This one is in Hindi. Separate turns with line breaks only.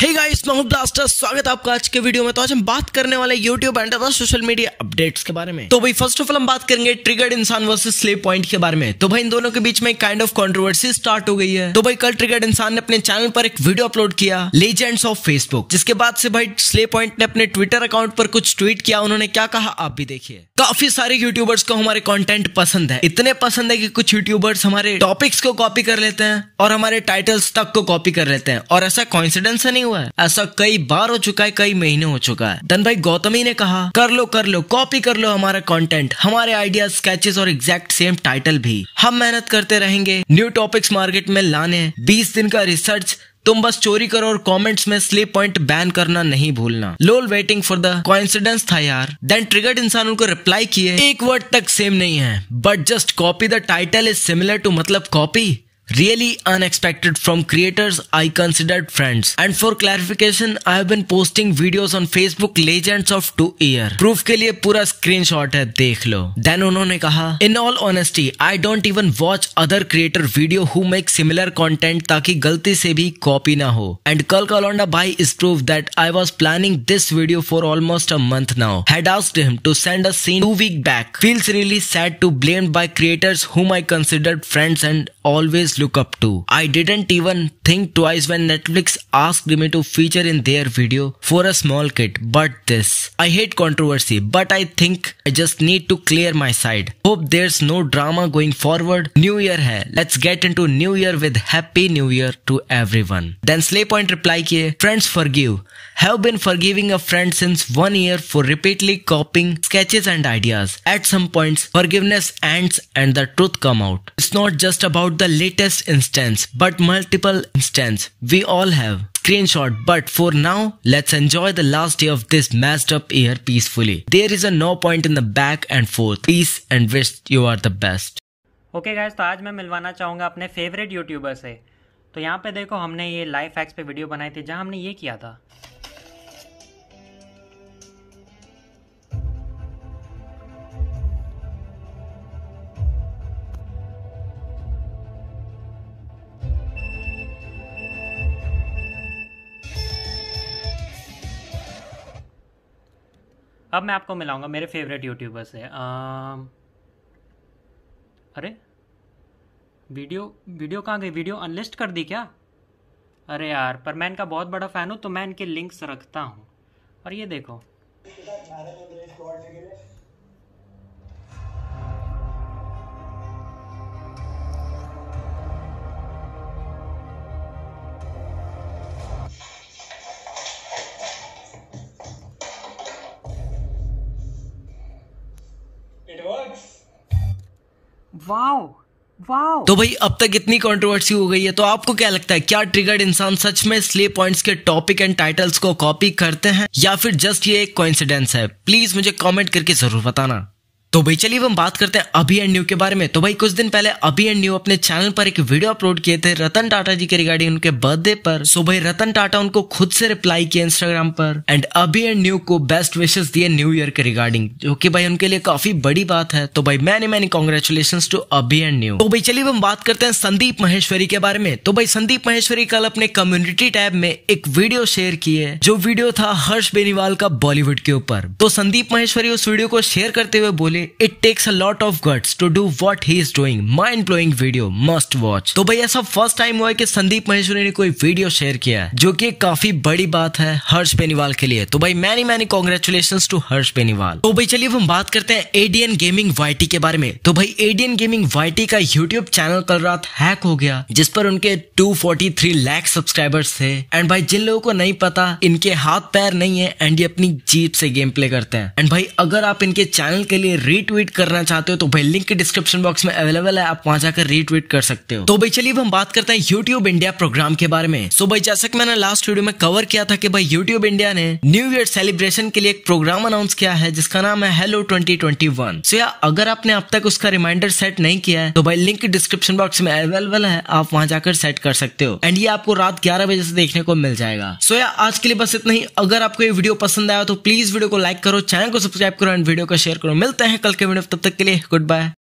Hey guys, मैं हूं ब्लास्टर स्वागत है आपका आज के वीडियो में तो आज हम बात करने वाले YouTube and other social media updates के बारे में तो भाई फर्स्ट ऑफ ऑल हम बात करेंगे ट्रिगर्ड इंसान वर्सेस स्ले पॉइंट के बारे में तो भाई इन दोनों के बीच में काइंड ऑफ कंट्रोवर्सी स्टार्ट हो गई है तो भाई कल ट्रिगर्ड इंसान ने अपने चैनल पर एक वीडियो अपलोड किया लेजेंड्स ऑफ फेसबुक जिसके बाद से भाई स्ले पॉइंट ने अपने ट्विटर अकाउंट पर कुछ ट्वीट किया उन्होंने क्या कहा आप भी देखिए काफी सारे यूट्यूबर्स को हमारे कॉन्टेंट पसंद है इतने पसंद है की कुछ यूट्यूबर्स हमारे टॉपिक्स को कॉपी कर लेते हैं और हमारे टाइटल्स तक को कॉपी कर लेते हैं और ऐसा कॉन्फिडेंस नहीं हुआ है ऐसा कई बार हो चुका है कई महीने हो चुका है धन भाई गौतमी ने कहा कर लो कर लो कॉपी कर लो हमारा कंटेंट हमारे आइडिया स्केचेस और एग्जैक्ट सेम टाइटल भी हम मेहनत करते रहेंगे न्यू टॉपिक्स मार्केट में लाने बीस दिन का रिसर्च तुम बस चोरी करो और कमेंट्स में स्लीप पॉइंट बैन करना नहीं भूलना lol waiting for the coincidence था यार देन ट्रिगर्ड इंसान उनको रिप्लाई किए एक वर्ड तक सेम नहीं है but just copy the title is similar to मतलब copy really unexpected from creators I considered friends. And for clarification, I have been posting videos on Facebook Legends of Two Year. Proof के लिए पूरा स्क्रीनशॉट है देख लो देन उन्होंने कहा in all honesty I don't even watch other creator video who make similar content ताकि गलती से भी कॉपी ना हो एंड कल कलौंडा भाई is proof that I was planning this video for almost a month now had asked him to send a scene two week back feels really sad to blamed by creators whom I considered friends and always look up to. I didn't even think twice when Netflix asked me to feature in their video for a small kit. but this. I hate controversy, but I think I just need to clear my side. Hope there's no drama going forward. New Year hai. Let's get into New Year with Happy New Year to everyone. Then Slay Point reply kiye, friends forgive. Have been forgiving a friend since one year for repeatedly copying sketches and ideas. At some points, forgiveness ends and the truth come out. It's not just about the latest just instance but multiple instance. We all have screenshot but for now let's enjoy the last day of this messed up year peacefully. There is a no point in the back and forth. Peace and wish you are the best.
okay guys, तो आज मैं मिलवाना चाहूँगा अपने favorite YouTuber से तो यहाँ पे देखो हमने ये life hacks पे video बनाई थी जहाँ हमने ये किया था अब मैं आपको मिलाऊंगा मेरे फेवरेट यूट्यूबर से अरे वीडियो वीडियो कहाँ गई वीडियो अनलिस्ट कर दी क्या अरे यार पर मैं इनका बहुत बड़ा फ़ैन हूँ तो मैं इनके लिंक्स रखता हूँ और ये देखो वाओ तो भाई
अब तक इतनी कंट्रोवर्सी हो गई है तो आपको क्या लगता है क्या ट्रिगर्ड इंसान सच में स्ले पॉइंट्स के टॉपिक एंड टाइटल्स को कॉपी करते हैं या फिर जस्ट ये एक कोइंसिडेंस है प्लीज मुझे कमेंट करके जरूर बताना तो भाई चलिए हम बात करते हैं अभी एंड न्यू के बारे में तो भाई कुछ दिन पहले अभी एंड न्यू अपने चैनल पर एक वीडियो अपलोड किए थे रतन टाटा जी के रिगार्डिंग उनके बर्थडे पर सो भाई रतन टाटा उनको खुद से रिप्लाई किया इंस्टाग्राम पर एंड अभी एंड न्यू को बेस्ट विशेष दिए न्यू ईयर के रिगार्डिंग जो की भाई उनके लिए काफी बड़ी बात है तो भाई many many congratulation to Abhi and Niyu तो भाई चलिए हम बात करते हैं संदीप महेश्वरी के बारे में तो भाई संदीप महेश्वरी कल अपने कम्युनिटी टैब में एक वीडियो शेयर किए जो वीडियो था हर्ष बेनीवाल का बॉलीवुड के ऊपर तो संदीप महेश्वरी उस वीडियो को शेयर करते हुए बोले लिए it takes a lot of guts to do what he is doing mind blowing video must watch तो भाई ऐसा फर्स्ट टाइम हुआ है कि संदीप महेश्वरी ने कोई वीडियो शेयर किया है जो की काफी बड़ी बात है हर्ष बेनीवाल के लिए तो भाई many many congratulation to Harsh Beniwal तो भाई चलिए हम बात करते हैं एडियन गेमिंग वाईटी के बारे में तो भाई एडियन गेमिंग वाईटी का यूट्यूब चैनल कल रात हैक हो गया जिस पर उनके 243 लाख सब्सक्राइबर्स थे एंड भाई जिन लोगों को नहीं पता इनके हाथ पैर नहीं है एंड ये अपनी जीप से गेम प्ले करते हैं एंड भाई अगर आप इनके चैनल के लिए रीट्वीट करना चाहते हो तो भाई लिंक डिस्क्रिप्शन बॉक्स में अवेलेबल है आप वहां जाकर रीट्वीट कर सकते हो तो भाई चलिए हम बात करते हैं यूट्यूब इंडिया प्रोग्राम के बारे में सो भाई जैसा की मैंने लास्ट वीडियो में कवर किया था कि भाई यूट्यूब इंडिया ने न्यू ईयर सेलिब्रेशन के लिए एक प्रोग्राम अनाउंस किया है जिसका नाम है hello twenty twenty one so या अगर आपने अब तक उसका रिमाइंडर सेट नहीं किया है तो भाई लिंक डिस्क्रिप्शन बॉक्स में अवेलेबल है आप वहां जाकर सेट कर सकते हो एंड ये आपको रात ग्यारह बजे से देखने को मिल जाएगा सो या आज के लिए बस इतना ही अगर आपको ये वीडियो पसंद आया तो प्लीज वीडियो को लाइक करो चैनल को सब्सक्राइब करो एंड वीडियो को शेयर करो मिलते हैं हैं कल के वीडियो तब तक के लिए गुड बाय